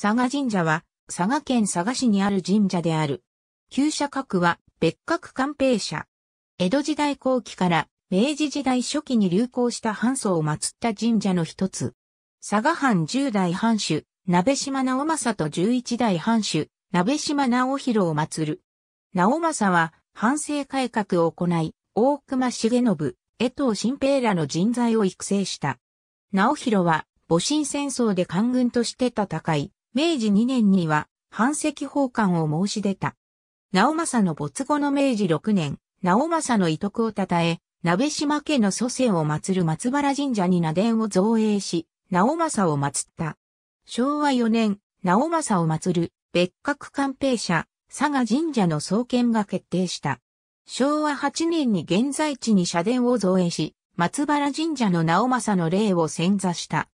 佐賀神社は、佐賀県佐賀市にある神社である。旧社格は、別格官兵社。江戸時代後期から明治時代初期に流行した藩祖を祀った神社の一つ。佐賀藩十代藩主、鍋島直政と十一代藩主、鍋島直弘を祀る。直政は、藩政改革を行い、大隈重信、江藤新平らの人材を育成した。直弘は、戊辰戦争で官軍として戦い、明治2年には、藩籍奉還を申し出た。直政の没後の明治6年、直政の遺徳を称え、鍋島家の祖先を祀る松原神社に名伝を造営し、直政を祀った。昭和4年、直政を祀る別格官兵社、佐賀神社の創建が決定した。昭和8年に現在地に社殿を造営し、松原神社の直政の霊を潜座した。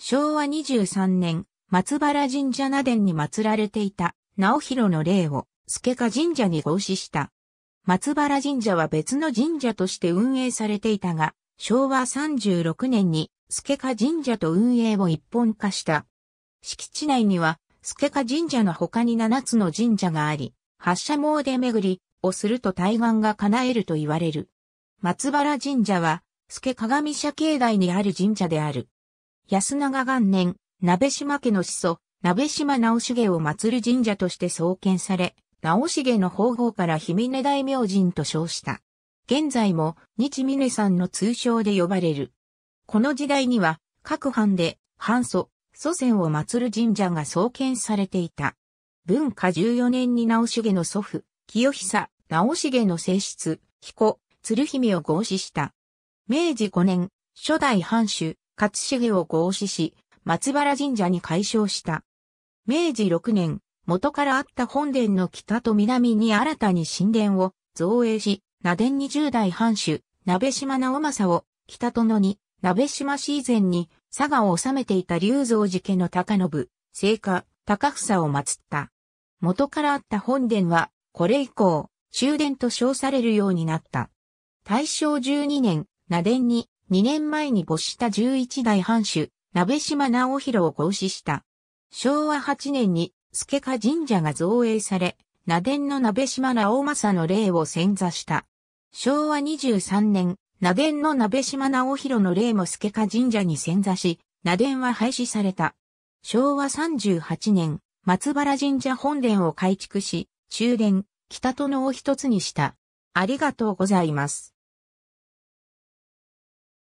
昭和23年、松原神社な殿に祀られていた、直弘の霊を、助家神社に合祀した。松原神社は別の神社として運営されていたが、昭和36年に、助家神社と運営を一本化した。敷地内には、助家神社の他に7つの神社があり、発射で巡りをすると対岸が叶えると言われる。松原神社は、助鏡社境内にある神社である。安永元年、鍋島家の始祖、鍋島直重を祀る神社として創建され、直重の方法から姫根大明神と称した。現在も日峰山の通称で呼ばれる。この時代には各藩で藩祖、祖先を祀る神社が創建されていた。文化14年に直重の祖父、清久、直重の正室、彦、鶴姫を合祀した。明治5年、初代藩主、勝重を合祀し、松原神社に改称した。明治6年、元からあった本殿の北と南に新たに神殿を造営し、名殿1十代藩主、鍋島直政を、北殿に、鍋島氏以前に、佐賀を治めていた龍造寺家の高信、聖家、高房を祀った。元からあった本殿は、これ以降、終殿と称されるようになった。大正12年、名殿に、2年前に没した11代藩主、鍋島直弘を行使した。昭和8年に、助家神社が造営され、名伝の鍋島直政の霊を潜座した。昭和23年、名伝の鍋島直弘の霊も助家神社に潜座し、名伝は廃止された。昭和38年、松原神社本殿を改築し、終殿、北とのを一つにした。ありがとうございます。